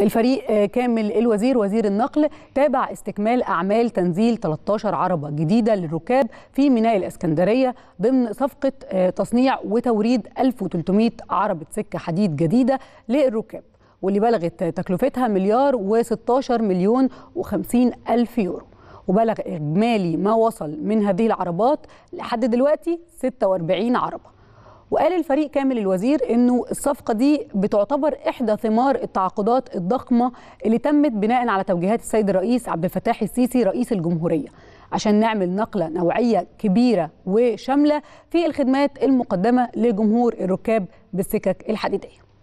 الفريق آه، كامل الوزير وزير النقل تابع استكمال أعمال تنزيل 13 عربة جديدة للركاب في ميناء الإسكندرية ضمن صفقة آه، تصنيع وتوريد 1300 عربة سكة حديد جديدة للركاب واللي بلغت تكلفتها مليار و16 مليون و50 ألف يورو وبلغ إجمالي ما وصل من هذه العربات لحد دلوقتي 46 عربة وقال الفريق كامل الوزير انه الصفقه دي بتعتبر احدى ثمار التعاقدات الضخمه اللي تمت بناء على توجيهات السيد الرئيس عبد الفتاح السيسي رئيس الجمهوريه عشان نعمل نقله نوعيه كبيره وشامله في الخدمات المقدمه لجمهور الركاب بالسكك الحديديه